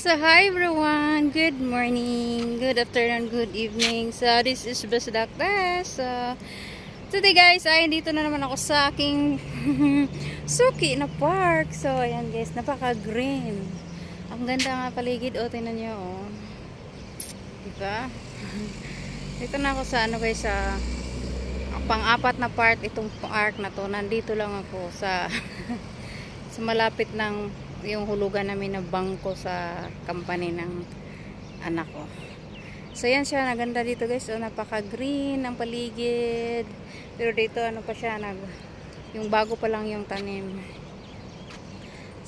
So hi everyone, good morning, good afternoon, good evening. So this is Best Dakta. So today guys, ay dito na naman ako sa aking suki na park. So ayan guys, napaka-green. Ang ganda nga paligid, o tinan nyo oh. Diba? dito na ako sa ano guys, sa pang-apat na part itong park na to. Nandito lang ako sa sa malapit ng yung hulugan namin na bangko sa company ng anak ko. So yan siya, naganda dito guys. So napaka-green ang paligid. Pero dito ano pa siya, nag, yung bago pa lang yung tanim.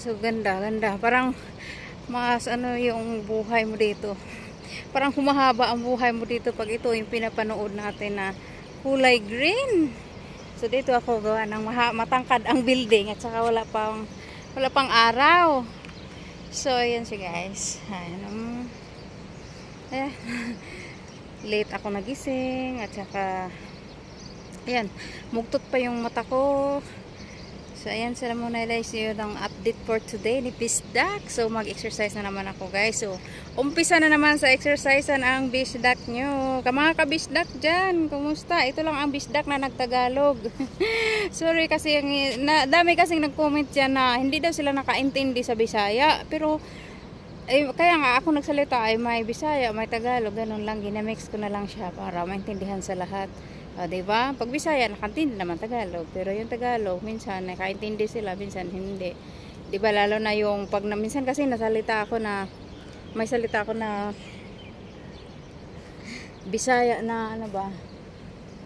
So ganda, ganda. Parang mas ano yung buhay mo dito. Parang humahaba ang buhay mo dito pag ito yung pinapanood natin na kulay green. So dito ako gawa ng matangkad ang building at saka wala pang pa wala pang araw so ayan si guys ayan um, eh, late ako nagising at saka ayan mugtot pa yung mata ko So, ayan sila muna guys, yun ng update for today ni Bisdak. So, mag-exercise na naman ako guys. So, umpisa na naman sa exercise ang Bisdak nyo. Mga ka-Bisdak dyan, kumusta? Ito lang ang Bisdak na nagtagalog. Sorry kasi, na, dami kasing nag-comment dyan na hindi daw sila nakaintindi sa Bisaya. Pero, eh, kaya nga ako nagsalita ay may Bisaya, may Tagalog, ganun lang. Ginamix ko na lang siya para maintindihan sa lahat. Uh, Diba? Pag Bisaya, nakantindi naman Tagalog. Pero yung Tagalog, minsan nakaintindi sila, minsan hindi. ba diba, lalo na yung pag na, minsan kasi nasalita ako na may salita ako na Bisaya na ano ba?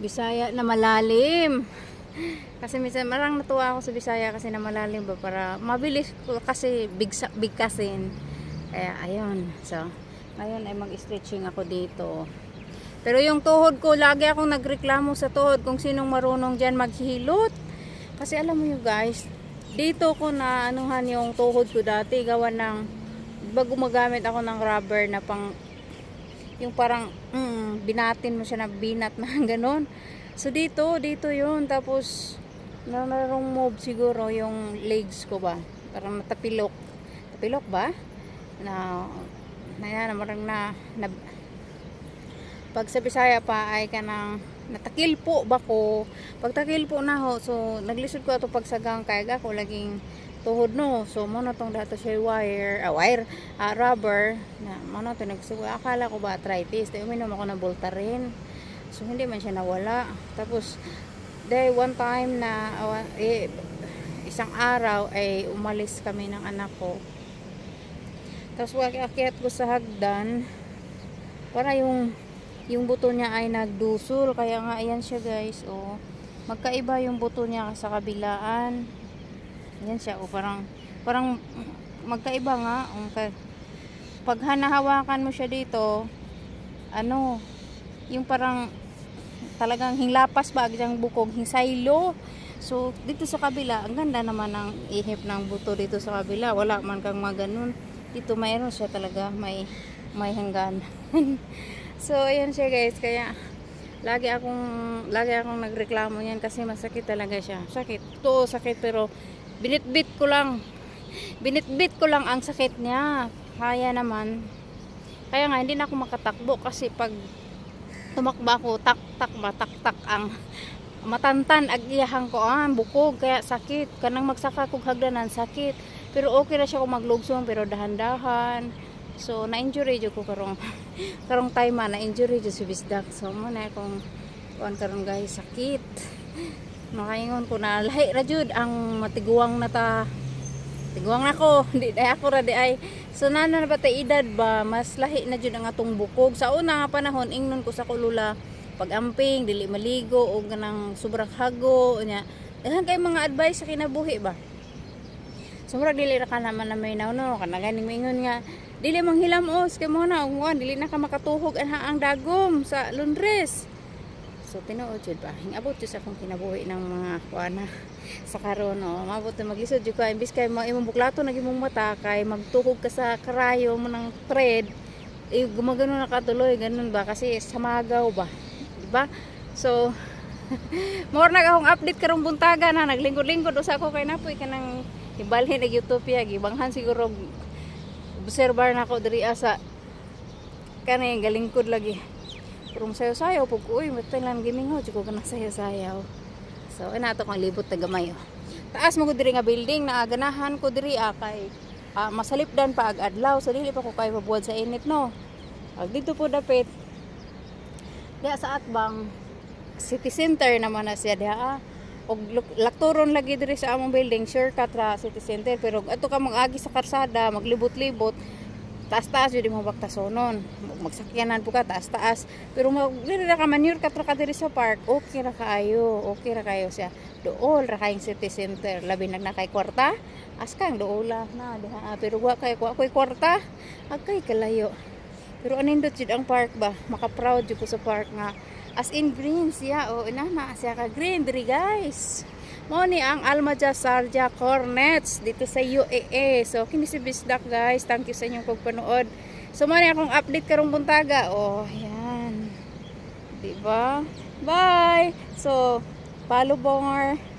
Bisaya na malalim. Kasi minsan marang natuwa ako sa Bisaya kasi na malalim ba para mabilis ko kasi big, big bigkasin. Kaya ayun. So, ngayon ay mag-stretching ako dito. Pero yung tuhod ko, lagi akong nagreklamo sa tuhod kung sinong marunong dyan maghilot. Kasi alam mo yung guys, dito ko na anuhan yung tuhod ko dati. Gawa ng, bago gumagamit ako ng rubber na pang, yung parang, mm, binatin mo siya na binat na ganun. So dito, dito yun. Tapos, narong move siguro yung legs ko ba. Parang natapilok. Tapilok ba? Na, na, na, na, na pag sa Bisaya pa ay kanang natakil po ba ko pag takil po na ho so naglisod ko ato pagsagang kay ako laging tuhod no so mo na tong dato siya wire uh, wire uh, rubber na mo na to akala ko ba arthritis dahil uminom ako ng Voltaren so hindi man siya nawala tapos day one time na uh, eh, isang araw ay eh, umalis kami ng anak ko tapos akyat ko sa hagdan para yung yung buto niya ay nagdusol kaya nga ayan siya guys oh magkaiba yung buto niya sa kabilaan ayan siya oh parang parang magkaiba nga um, pag hanahawakan mo siya dito ano yung parang talagang hinglapas ba agyang bukog hingsaylo so dito sa kabila ang ganda naman ng ihip ng buto dito sa kabila wala man kang maganon dito mayroon siya talaga may may hanggan So, ayan siya guys. Kaya, lagi akong, lagi akong nagreklamo niyan kasi masakit talaga siya. Sakit. to sakit. Pero, binitbit ko lang. Binitbit ko lang ang sakit niya. Kaya naman. Kaya nga, hindi na ako makatakbo kasi pag tumakba ako, tak, tak, matak, tak ang matantan agiyahang ko ah, bukog kaya sakit kanang magsaka kog hagdanan sakit pero okay na siya kung maglugsong pero dahan-dahan So na-injury jud ko karong karong time na-injury jud si bisdak. So mo na akong kuan karon guys sakit. Makaingon ko na lahi ra jud ang matiguang na ta tiguang na ko di ay ako ra di ay so nana na ba ta edad ba mas lahi na jud ang atong bukog sa una nga panahon ingnon ko sa kulula pagamping dili maligo o ganang sobrang hago nya daghan kay mga advice sa kinabuhi ba sumurag so, dili ra ka naman na may nauno kana ganing ingon nga dili mang hilamos kay mo na ungwan dili na ka makatuhog anha haang dagom sa Londres so tinuod jud ba hingabot jud sa akong kinabuhi ng mga kuana sa karon no mabot na maglisod jud ko imbis kay mo imong buklato na imong mata kay magtuhog ka sa karayo mo ng thread eh, gumagano na katuloy ganun ba kasi samagaw ba di ba so more na akong update karong buntaga na naglingkod-lingkod usa ko kay napoy kanang ibalhin nag utopia gibanghan siguro observer na ako diri asa ah, kani galingkod lagi kung sayo sayo pug uy matay lang gaming ho ko na sayo sayo so ana to kang libot taga mayo oh. taas mo ko diri nga building na aganahan ko diri ah, kay ah, masalipdan pa ag adlaw so dili pa ko kay pabuwad sa init no ag dito po dapit diha sa atbang city center naman na siya diha ah og lakturon lagi diri sa among building shortcut ra tra city center pero ato ka mag-agi sa karsada maglibot-libot taas-taas jud mo bagtasonon magsakyanan po ka taas-taas pero diri ra ka manure ka tra ka diri sa park okay ra kaayo okay ra kayo siya dool ra kay city center labi nag nakay kwarta askang doola ah, na diha ah, pero wa kay wa koy kwarta agkay kalayo pero anindot jud ang park ba maka proud jud ko sa park nga As in green siya. O, inana siya ka green. Diri guys. Mo ni ang Almaja Sarja Cornets dito sa UAA. So, kini si Bisdak guys. Thank you sa inyong pagpanood. So, mo ni akong update karong buntaga. O, oh, yan. Diba? Bye! So, follow more.